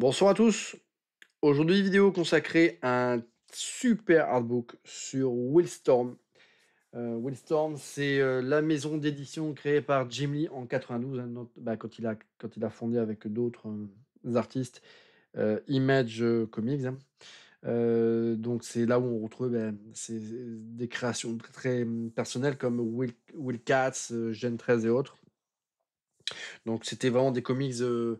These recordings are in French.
Bonsoir à tous. Aujourd'hui, vidéo consacrée à un super artbook sur Will Storm. Euh, Will Storm c'est euh, la maison d'édition créée par Jim Lee en 92, hein, bah, quand, il a, quand il a fondé avec d'autres euh, artistes Image Comics. Hein. donc c'est là où on retrouve ben, des créations très, hum, personnelles comme Will, Will Katz, Gen 13 et autres. Donc c'était vraiment des comics, on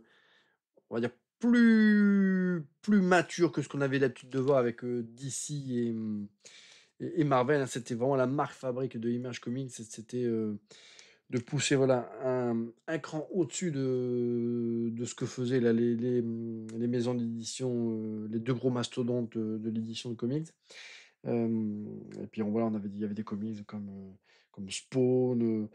va dire, plus, plus mature que ce qu'on avait l'habitude de voir avec DC mmh, et, et, Marvel. Hein. c'était vraiment la marque fabrique de Image Comics. C'était de pousser voilà, un, un cran au-dessus de, de, ce que faisaient les, les, mmh, les, maisons d'édition, les deux gros mastodontes de, l'édition de comics. et puis on, voilà, on avait, il y avait des comics comme, comme Spawn,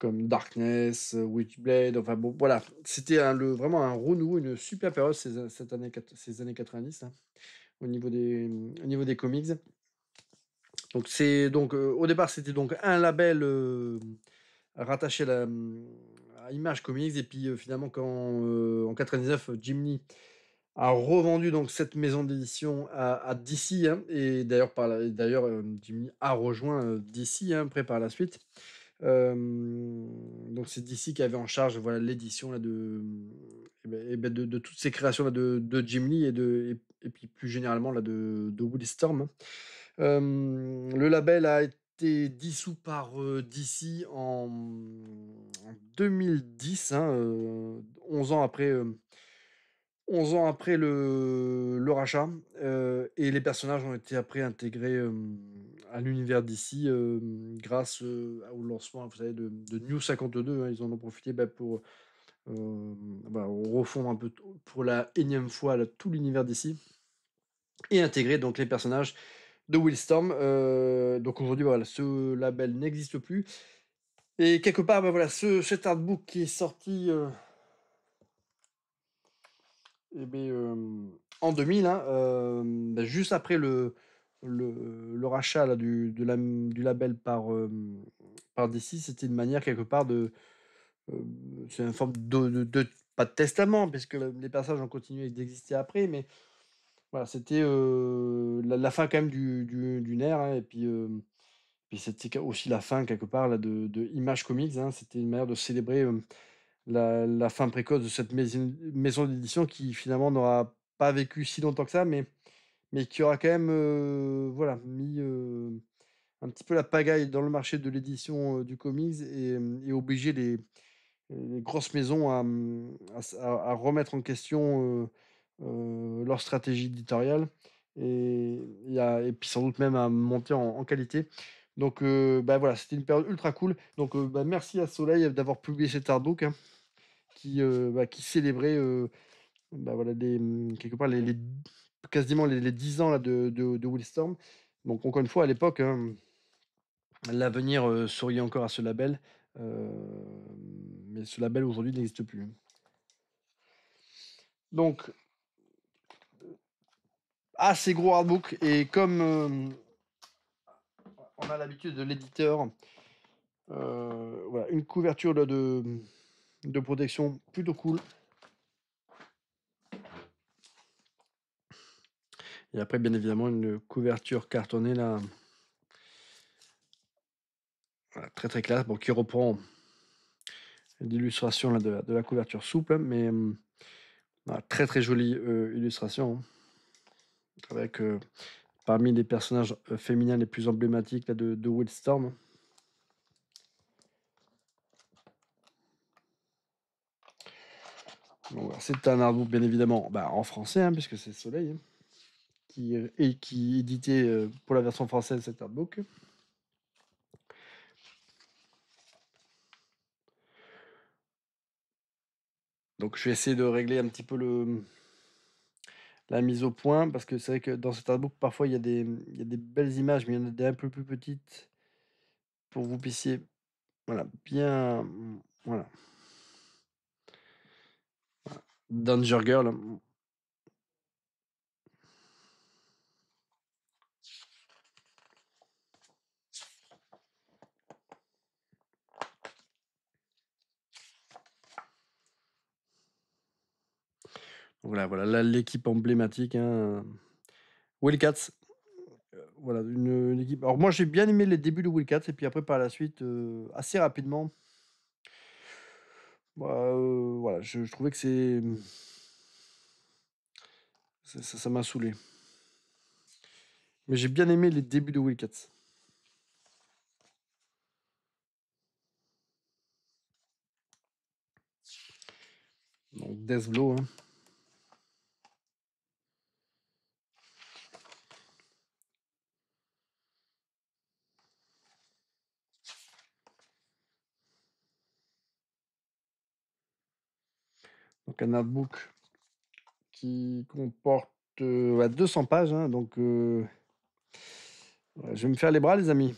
comme Darkness, euh, Witchblade, enfin bon, voilà. C'était vraiment un renouveau, une super période ces, euh, cette année, ces années 90 hein, au, niveau des, niveau des comics. Donc, c'est donc euh, au départ, c'était donc un label rattaché à, Image Comics, et puis finalement, quand en 99, Jim a revendu donc cette maison d'édition à, DC, hein, et d'ailleurs, d'ailleurs Jim a rejoint DC hein, après par la suite donc c'est DC qui avait en charge voilà l'édition là eh ben, eh ben, de, de, toutes ces créations là de, de Jim Lee et de et, puis plus généralement là de, de Woody Storm. Hein. le label a été dissous par euh, DC en, 2010, 11 hein, euh, ans après, 11 euh, ans après le, le rachat. et les personnages ont été après intégrés à l'univers d'ici grâce au lancement vous savez, de, New 52. Hein, ils en ont profité bah, pour bah, refondre un peu pour la énième fois là, tout l'univers d'ici et intégrer donc les personnages de Willstorm. storm donc aujourd'hui, voilà, ce label n'existe plus. Et quelque part, ben voilà, ce, cet artbook qui est sorti eh ben, en 2000, hein, juste après le, le, le rachat du, de du label par, euh, par DC, c'était une manière quelque part de. Euh, c'est une forme de, de, Pas de testament, puisque les personnages ont continué d'exister après, mais voilà, c'était euh, la, fin quand même du, du, nerf. Hein, et puis, c'était aussi la fin quelque part de, de Image Comics. Hein. c'était une manière de célébrer. La, la, fin précoce de cette maison d'édition qui finalement n'aura pas vécu si longtemps que ça, mais mais qui aura quand même voilà, mis un petit peu la pagaille dans le marché de l'édition du comics et, mmh, et obligé les, grosses maisons mmh, à, à, remettre en question leur stratégie éditoriale. Et, et, et, puis sans doute même à monter en, qualité. Donc bah, voilà, c'était une période ultra cool. Donc bah, merci à Soleil d'avoir publié cet artbook hein, qui, bah, qui célébrait voilà, mmh, quelque part les, les, quasiment les, dix 10 ans là, de, de, de Willstorm. Donc, encore une fois, à l'époque, hein, l'avenir souriait encore à ce label. mais ce label aujourd'hui n'existe plus. Hein. Donc, assez gros hardbook. Et comme on a l'habitude de l'éditeur, voilà, une couverture de, de protection plutôt cool. Et après, bien évidemment, une couverture cartonnée là. très très classe, qui reprend l'illustration de, la, de la couverture souple, hein, mais hum, très très jolie euh, illustration. Hein. Avec parmi les personnages euh, féminins les plus emblématiques là, de, de Wildstorm. Hein. C'est un arbre, bien évidemment, bah, en français, puisque c'est le soleil. Euh, et qui éditait euh, pour la version française cet artbook. Donc je vais essayer de régler un petit peu le, la mise au point, parce que c'est vrai que dans cet artbook, parfois il y, a des, belles images, mais il y en a des un peu plus petites pour vous puissiez voilà, bien. Voilà. Danger Girl, Voilà, voilà, l'équipe emblématique. Hein. Wildcats. Euh, voilà, une, équipe. Alors, moi, j'ai bien aimé les débuts de Wildcats, et puis après, par la suite, euh, assez rapidement, bah, euh, voilà, je, trouvais que c'est. Ça m'a saoulé. Mais j'ai bien aimé les débuts de Wildcats. Donc, Deathblow, hein. un notebook qui comporte 200 pages. Hein, donc je vais me faire les bras, les amis.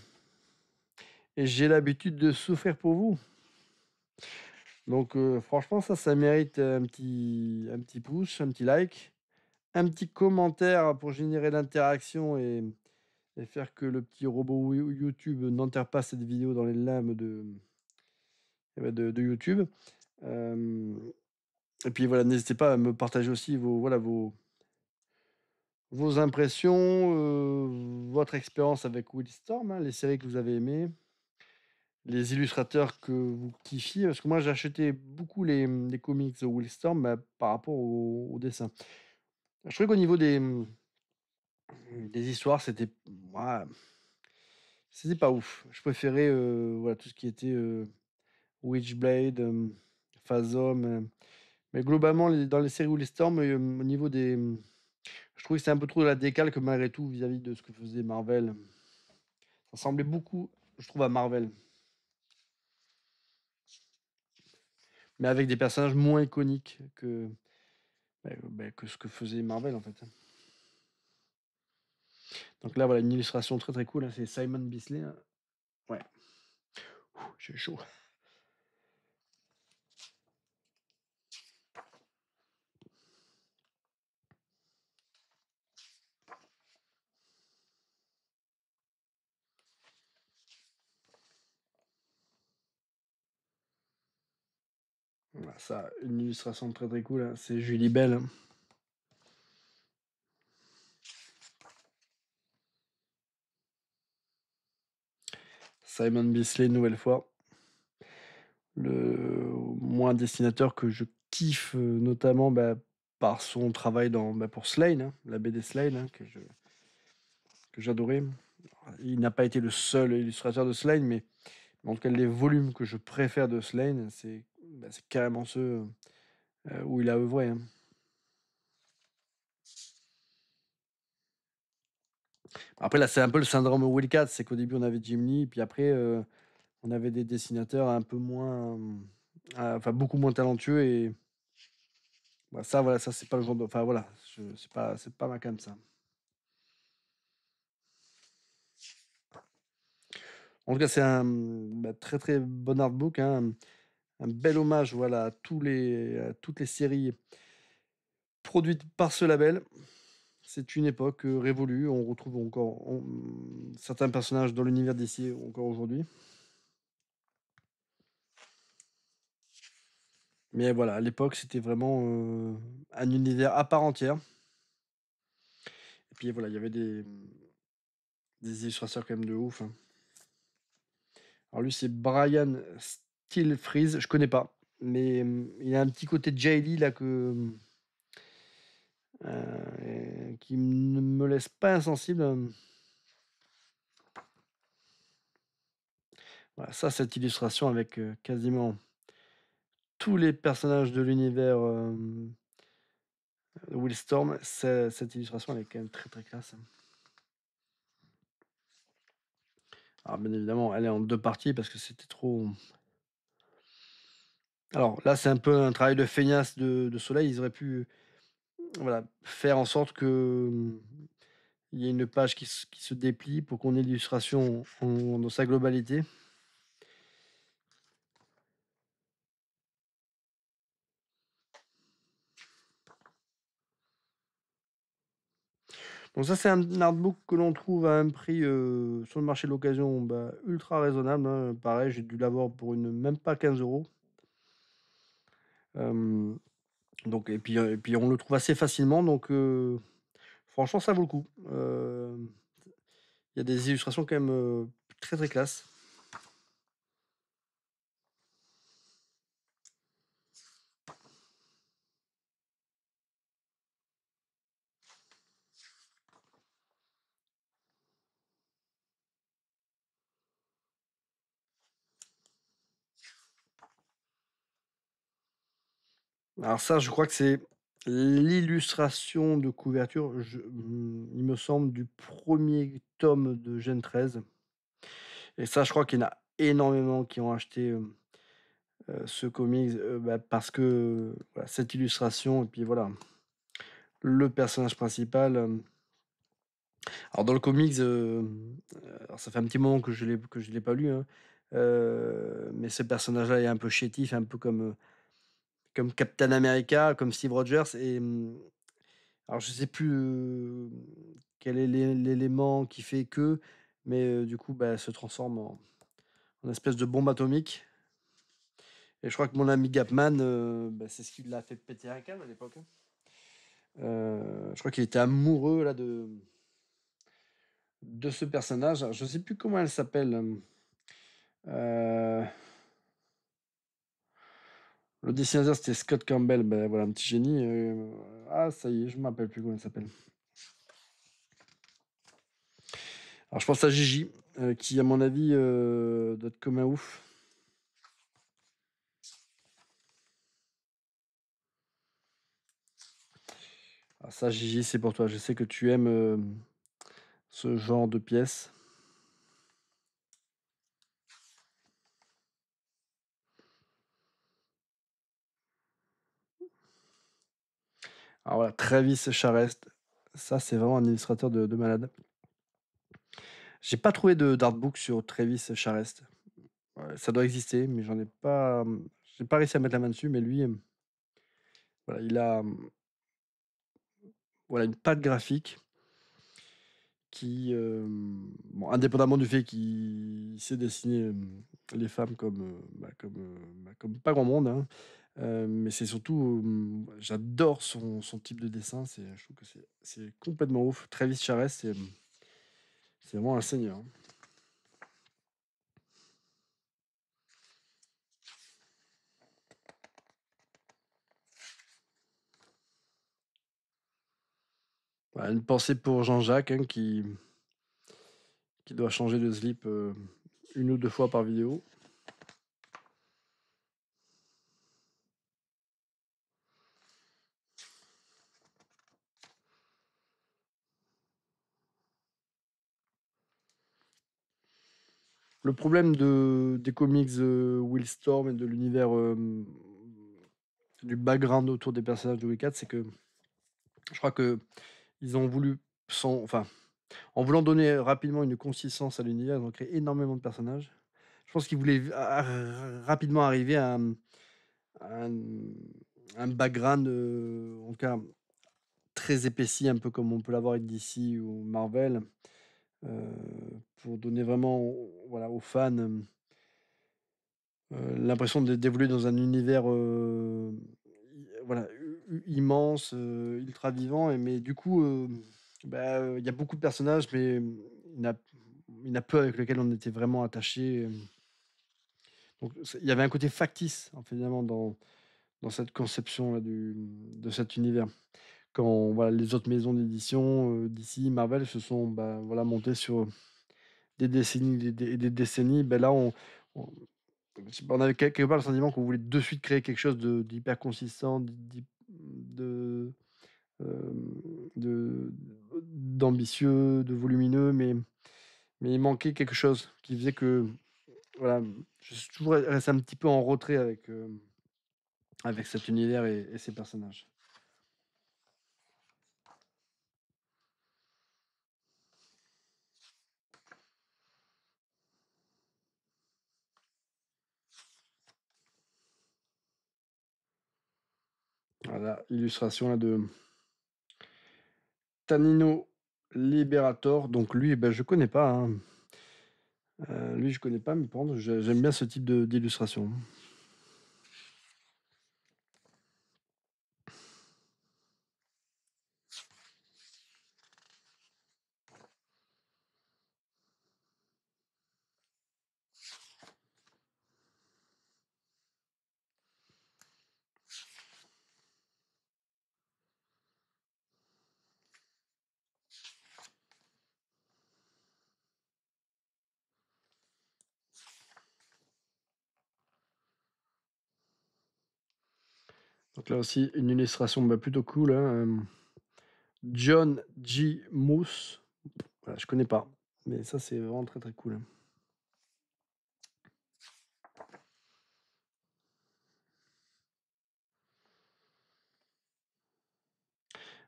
Et j'ai l'habitude de souffrir pour vous. Donc franchement, ça, ça mérite un petit, un petit pouce, un petit like, un petit commentaire pour générer l'interaction et, faire que le petit robot YouTube n'enterre pas cette vidéo dans les lames eh ben, de, de, YouTube. Et puis voilà, n'hésitez pas à me partager aussi vos, voilà, vos, vos impressions, euh, votre expérience avec Willstorm, hein, les séries que vous avez aimées, les illustrateurs que vous kiffiez. Parce que moi, j'ai acheté beaucoup les, comics de Willstorm bah, par rapport au, dessin. Je trouvais qu'au niveau des, des histoires, c'était. c'était pas ouf. Je préférais euh, voilà, tout ce qui était euh, Witchblade, Phasom... Mais globalement, dans les séries ou les storms euh, au niveau des. Hum, je trouvais que c'est un peu trop de la décalque malgré tout vis-à-vis de ce que faisait Marvel. Ça ressemblait beaucoup, je trouve, à Marvel. Mais avec des personnages moins iconiques que, bah, euh, bah, que ce que faisait Marvel, en fait. Hein. Donc là, voilà une illustration très très cool. Hein, c'est Simon Bisley. Hein. Ouais. J'ai chaud. Bah, ça, une illustration très très cool, hein. c'est Julie Bell. Simon Bisley, nouvelle fois. Le, moins dessinateur que je kiffe euh, notamment bah, par son travail dans, bah, pour Slane, hein, la BD Slane, hein, que, j'adorais. Il n'a pas été le seul illustrateur de Slane, mais, mais en tout cas, les volumes que je préfère de Slane, c'est bah, c'est carrément ce euh, euh, où il a œuvré. Hein. Après, là, c'est un peu le syndrome Wildcat, c'est qu'au début, on avait Jim Lee, puis après, euh, on avait des dessinateurs un peu moins. enfin, beaucoup moins talentueux, et. Bah, ça, voilà, ça, c'est pas le genre de. Enfin, voilà, c'est pas, pas ma cam, ça. En tout cas, c'est un bah, très très bon artbook. Hein un bel hommage voilà, à, tous les, toutes les séries produites par ce label. C'est une époque euh, révolue. On retrouve encore certains personnages dans l'univers d'ici encore aujourd'hui. Mais voilà, à l'époque, c'était vraiment euh, un univers à part entière. Et puis voilà, il y avait des, des illustrateurs quand même de ouf. Hein. Alors lui, c'est Brian Freeze, je connais pas. Mais mm, il y a un petit côté de J.D. là que. Mm, euh, qui ne me laisse pas insensible. Voilà, ça, cette illustration avec euh, quasiment tous les personnages de l'univers euh, will storm cette illustration, elle est quand même très très classe. Alors, bien évidemment, elle est en deux parties parce que c'était trop alors là, c'est un peu un travail de feignasse de, Soleil. Ils auraient pu faire en sorte que mmh, il y ait une page qui, se, déplie pour qu'on ait l'illustration dans sa globalité. Donc ça, c'est un artbook que l'on trouve à un prix sur le marché de l'occasion bah, ultra raisonnable. Hein. Pareil, j'ai dû l'avoir pour une, même pas 15 euros donc, et, puis, et puis on le trouve assez facilement, donc franchement ça vaut le coup. Il y a des illustrations quand même très très classe. Alors ça, je crois que c'est l'illustration de couverture, mmh, il me semble, du premier tome de Gen 13. Et ça, je crois qu'il y en a énormément qui ont acheté ce comics bah, parce que cette illustration, et puis voilà, le personnage principal. alors dans le comics, ça fait un petit moment que je ne l'ai pas lu, hein, mais ce personnage-là est un peu chétif, un peu comme comme Captain America, comme Steve Rogers. Et mmh, alors, je sais plus quel est l'élément qui fait que, mais du coup, bah, se transforme en, espèce de bombe atomique. Et je crois que mon ami Gapman, bah, c'est ce qui l'a fait péter un câble à l'époque. Hein. je crois qu'il était amoureux là de de ce personnage. Je ne sais plus comment elle s'appelle. Euh, le dessinateur, c'était Scott Campbell. Ben, voilà, un petit génie. Euh, ah, ça y est, je ne m'appelle plus comment il s'appelle. Alors, je pense à Gigi, euh, qui, à mon avis, euh, doit être comme un ouf. Ah, ça, Gigi, c'est pour toi. Je sais que tu aimes ce genre de pièces. Travis Charest. Ça, c'est vraiment un illustrateur de, malade. J'ai pas trouvé de d'artbook sur Travis Charest. ça doit exister, mais j'en ai pas. Hum, j'ai pas réussi à mettre la main dessus, mais lui, hum, il a hum, voilà, une patte graphique qui, indépendamment du fait qu'il sait dessiner les femmes comme, euh, bah, euh, bah, comme, pas grand monde, hein, euh, mais c'est surtout, mmh, j'adore son, type de dessin. C'est, je trouve que c'est, complètement ouf. Travis Charest, c'est, mmh, vraiment un seigneur. Hein. Bah, une pensée pour Jean-Jacques hein, qui, doit changer de slip euh, une ou deux fois par vidéo. Le problème de, des comics Will Storm et de l'univers du background autour des personnages de 4, c'est que je crois que ils ont voulu, enfin, en voulant donner rapidement une consistance à l'univers, ils ont créé énormément de personnages. Je pense qu'ils voulaient rapidement arriver à, mmh, un, background, en tout cas très épaissi, un peu comme on peut l'avoir avec DC ou Marvel, euh, pour donner vraiment voilà, aux fans euh, l'impression d'évoluer dans un univers voilà, immense, ultra vivant. mais du coup, bah, il y a beaucoup de personnages, mais il y, a, a peu avec lequel on était vraiment attaché. Donc, il y avait un côté factice, finalement, dans, dans cette conception du, de cet univers. Quand voilà, les autres maisons d'édition d'ici, Marvel, se sont ben voilà, montées sur des décennies et des, décennies, ben là, on, on, avait quelque part le sentiment qu'on voulait de suite créer quelque chose d'hyper consistant, de, d'ambitieux, de, volumineux, mais, mais il manquait quelque chose qui faisait que voilà, je suis toujours resté un petit peu en retrait avec, avec cet univers et, ses personnages. Voilà, illustration là, de Tanino Liberator. Donc lui, eh ben, je ne connais pas. Hein. Euh, lui, je ne connais pas, mais j'aime bien ce type d'illustration. Donc là aussi, une illustration bah, plutôt cool. Hein, John G. Moose. Voilà, je connais pas. Mais ça, c'est vraiment très très cool. Hein.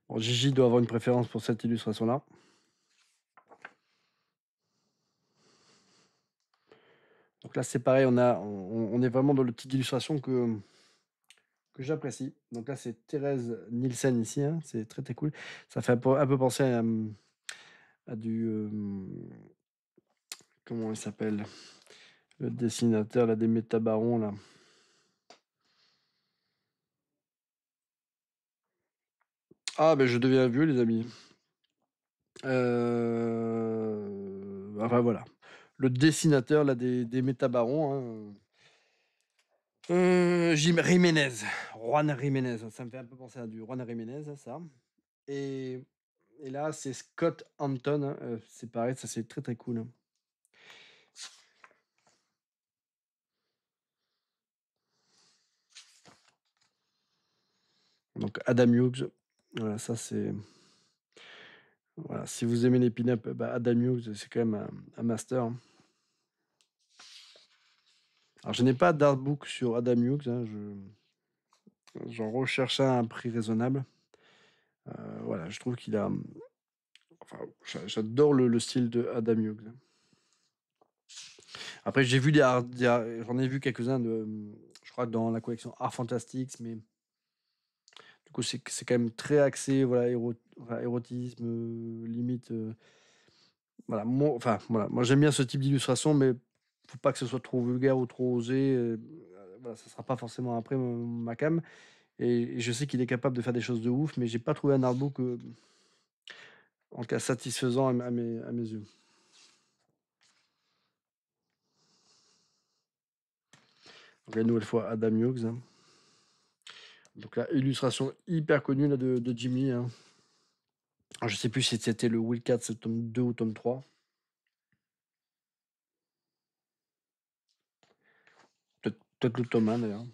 Bon, Gigi doit avoir une préférence pour cette illustration-là. Donc là, c'est pareil, on, a, on, est vraiment dans le petit illustration que, que j'apprécie. Donc là, c'est Thérèse Nielsen ici. Hein, c'est très, très cool. Ça fait un peu, penser à, du... comment il s'appelle Le dessinateur là, des métabarons, là. Ah, ben je deviens vieux, les amis. Euh, enfin, voilà. Le dessinateur là, des, métabarons. Hein. Euh, Jim Jiménez, Juan Jiménez, ça me fait un peu penser à du Juan Jiménez, ça. Et, là, c'est Scott Hampton, hein, euh, c'est pareil, ça c'est très très cool. Hein. Donc Adam Hughes, voilà, ça c'est. Voilà, si vous aimez les pin-up, bah Adam Hughes, c'est quand même un master. Hein. Alors, je n'ai pas d'artbook sur Adam Hughes. Hein, je... J'en recherche un à un prix raisonnable. Euh, voilà, je trouve qu'il a. j'adore le, style de Adam Hughes. Après, j'ai vu des, j'en ai vu quelques-uns je crois, dans la collection Art Fantastics, mais du coup, c'est quand même très axé, voilà, érotisme, euh, limite, euh, voilà, enfin, voilà, moi j'aime bien ce type d'illustration, mais faut pas que ce soit trop vulgaire ou trop osé. Ce euh, ne ça sera pas forcément après ma cam. Et, je sais qu'il est capable de faire des choses de ouf, mais j'ai pas trouvé un artbook euh, en cas satisfaisant à, mes, yeux. La nouvelle fois, Adam Hughes. Hein. Donc là, illustration hyper connue de, Jimmy. Je hein. ne je sais plus si c'était le Will 4, c'est tome 2 ou tome 3. le Thomas d'ailleurs.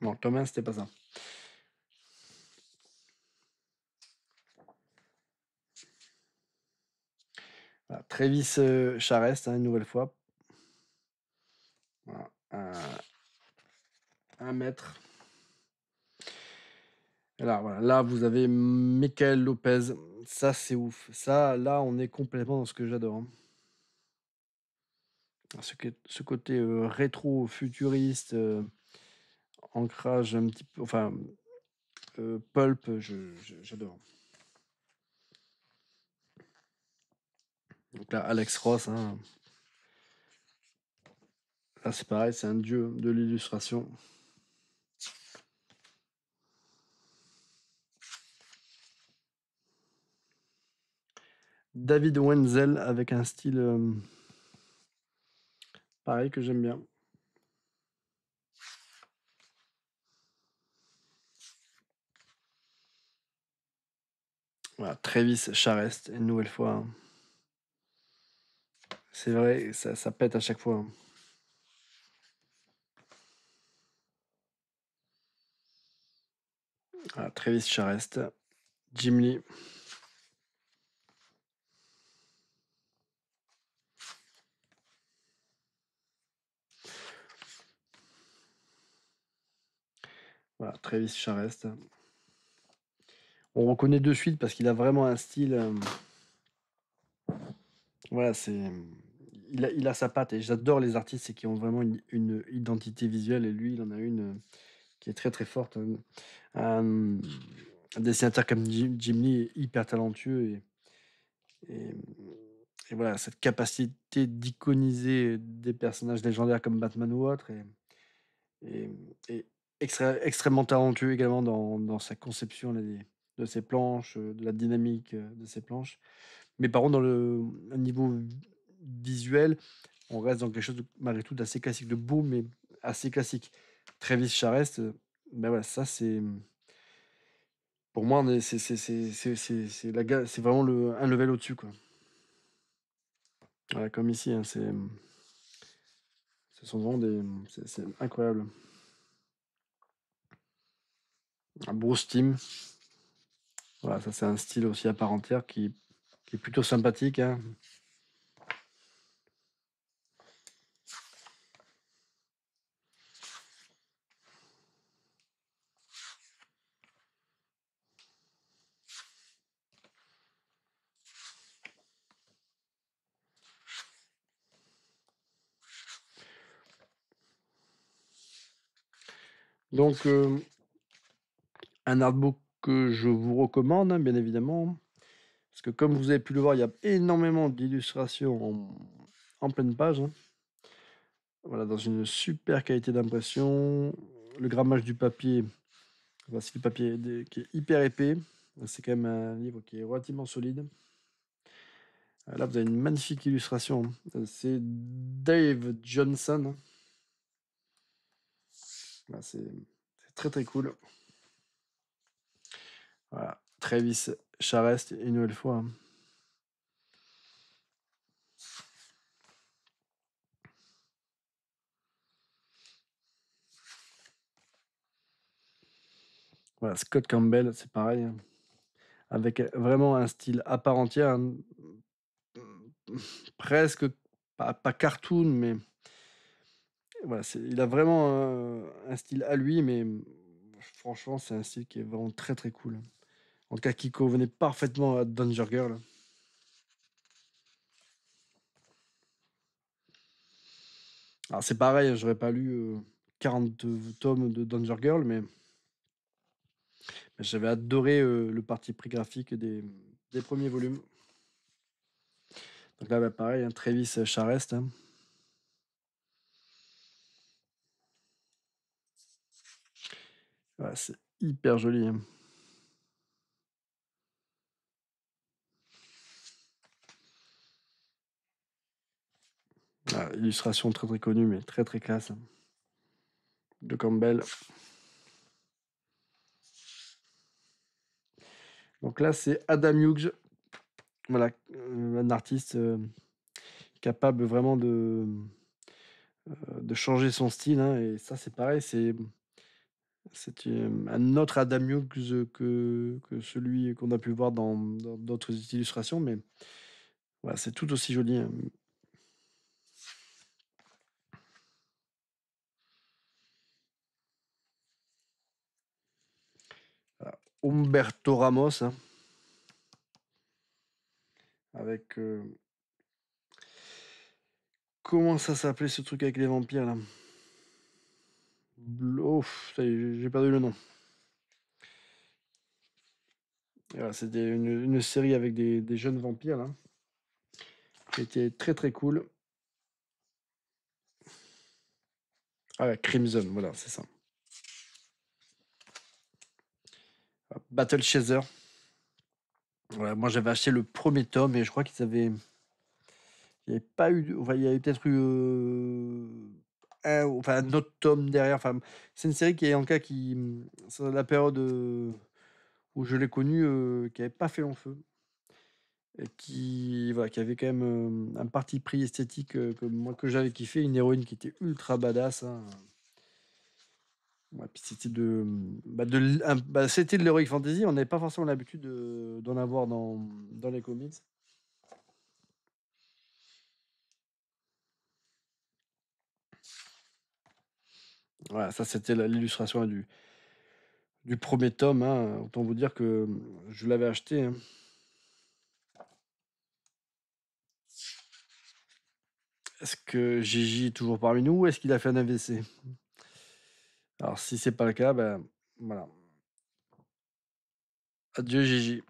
Non, Thomas, c'était pas ça. Voilà, euh, Charest, hein, une nouvelle fois. un, mètre. là, voilà, là, vous avez Michael Lopez. Ça, c'est ouf. Ça, là, on est complètement dans ce que j'adore. Hein ce, côté rétro-futuriste, ancrage un petit peu, enfin, pulp, j'adore. Donc là, Alex Ross, hein. là c'est pareil, c'est un dieu de l'illustration. David Wenzel avec un style que j'aime bien. Travis Charest, une nouvelle fois. Hein. C'est vrai, ça, pète à chaque fois. Hein. Ah, Travis Charest, Jim Lee. Voilà, Travis Charest. On reconnaît de suite parce qu'il a vraiment un style. Euh, voilà, c'est. Il a, sa patte et j'adore les artistes qui ont vraiment une, identité visuelle et lui, il en a une euh, qui est très très forte. Euh, un, dessinateur comme Jim, Lee est hyper talentueux et, voilà, cette capacité d'iconiser des personnages légendaires comme Batman ou autre et, extrêmement talentueux également dans, sa conception de ses planches, euh, de la dynamique euh, de ses planches. Mais par contre, dans le niveau visuel, on reste dans quelque chose malgré tout d'assez classique, de beau, mais assez classique. Travis Charest, euh, ben voilà, ça c'est. Mmh, pour moi, c'est vraiment le, un level au-dessus. quoi. Voilà, comme ici, hein, c'est. Mmh, ce mmh, C'est incroyable un beau Voilà, ça c'est un style aussi à part entière qui, est plutôt sympathique. Hein. Donc, euh, un artbook que je vous recommande, hein, bien évidemment. Parce que comme vous avez pu le voir, il y a énormément d'illustrations en, pleine page. Hein. Voilà, dans une super qualité d'impression. Le grammage du papier, voici le papier qui est hyper épais. C'est quand même un livre qui est relativement solide. Euh, là, vous avez une magnifique illustration. Euh, c'est Dave Johnson. C'est très très cool. Voilà. Travis Charest, une nouvelle fois. Hein. Voilà, Scott Campbell, c'est pareil. Hein. Avec vraiment un style à part entière. Hein. Presque, pas, cartoon, mais. Voilà, il a vraiment euh, un style à lui, mais franchement, c'est un style qui est vraiment très très cool. En tout cas, qui convenait parfaitement à Danger Girl. Alors c'est pareil, hein, j'aurais pas lu 40 euh, tomes de Danger Girl, mais, j'avais adoré euh, le parti pris graphique des, premiers volumes. Donc là, bah, pareil, hein, Travis Charest. Hein. c'est hyper joli. Hein. Ah, illustration très très connue, mais très très classe. De Campbell. Donc là, c'est Adam Hughes, voilà, euh, un artiste euh, capable vraiment de, euh, de changer son style. Hein, et ça, c'est pareil, c'est un autre Adam Hughes que, celui qu'on a pu voir dans d'autres illustrations, mais voilà, c'est tout aussi joli. Hein. Umberto Ramos. Hein. avec. Euh, comment ça s'appelait ce truc avec les vampires là Ouf, j'ai perdu le nom. C'était une, série avec des, des jeunes vampires là. Qui était très très cool. Ah, Crimson, voilà, c'est ça. Battle Chaser. moi, j'avais acheté le premier tome et je crois qu'il avaient. avait pas eu. il y avait peut-être eu. Euh, un, enfin, un autre tome derrière. Enfin, c'est une série qui est en cas qui. C'est la période euh, où je l'ai connue, euh, qui n'avait pas fait long feu. Et qui, voilà, qui avait quand même un parti pris esthétique que moi que j'avais kiffé, une héroïne qui était ultra badass. Hein c'était de, mmh, bah, bah c'était de l'heroic fantasy. On n'avait pas forcément l'habitude d'en avoir dans, les comics. Voilà, ça c'était l'illustration du, premier tome. Hein. Autant vous dire que mmh, je l'avais acheté. Hein. Est-ce que Gigi est toujours parmi nous ou est-ce qu'il a fait un AVC alors, si c'est pas le cas, ben voilà. Adieu, Gigi.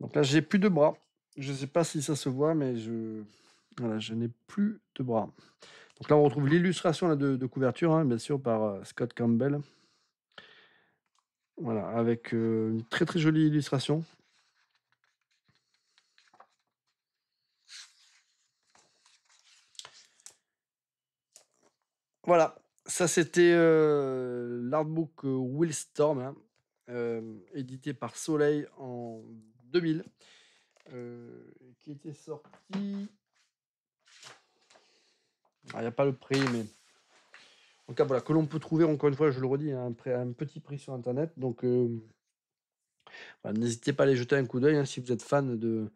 Donc là, j'ai plus de bras. Je ne sais pas si ça se voit, mais je, je n'ai plus de bras. Donc là, on retrouve l'illustration de, couverture, hein, bien sûr, par euh, Scott Campbell. Voilà, avec euh, une très très jolie illustration. Voilà, ça c'était euh, l'artbook euh, Will Storm, hein, édité par Soleil en 2000, qui était sorti. Ah, il n'y a pas le prix, mais en cas, voilà, que l'on peut trouver, encore une fois, je le redis, à hein, un, petit prix sur Internet. Donc, euh, n'hésitez pas à les jeter un coup d'œil hein, si vous êtes fan de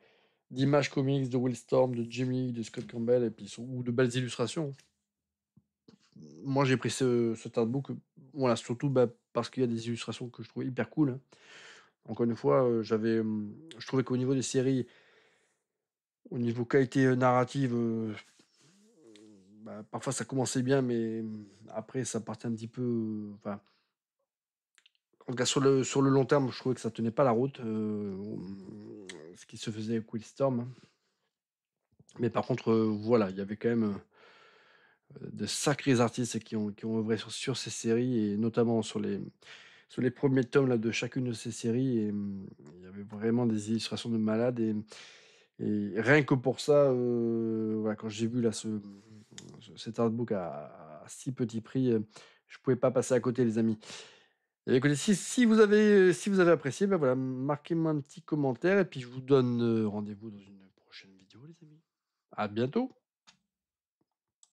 d'images comics, de Will Storm, de Jimmy, de Scott Campbell, et puis, ou de belles illustrations. Moi, j'ai pris ce, Tartebook, voilà, surtout bah, parce qu'il y a des illustrations que je trouvais hyper cool. Hein. Encore une fois, euh, j'avais, hum, je trouvais qu'au niveau des séries, au niveau qualité euh, narrative, bah, parfois ça commençait bien, mais mmh, après ça partait un petit peu. Enfin, en tout cas, sur le, sur le long terme, je trouvais que ça tenait pas la route, euh, mmh, ce qui se faisait avec Storm. Mais par contre, euh, voilà, il y avait quand même euh, de sacrés artistes qui ont, qui ont œuvré sur, ces séries, et notamment sur les, sur les premiers tomes là, de chacune de ces séries. Et, mmh, il y avait vraiment des illustrations de malades. Et, rien que pour ça, quand j'ai vu là, ce, cet artbook à, si petit prix, euh, je ne pouvais pas passer à côté, les amis. Et eh si, si, vous avez, euh, si vous avez apprécié, ben voilà, marquez-moi un petit commentaire et puis je vous donne euh, rendez-vous dans une prochaine vidéo, les amis. À bientôt!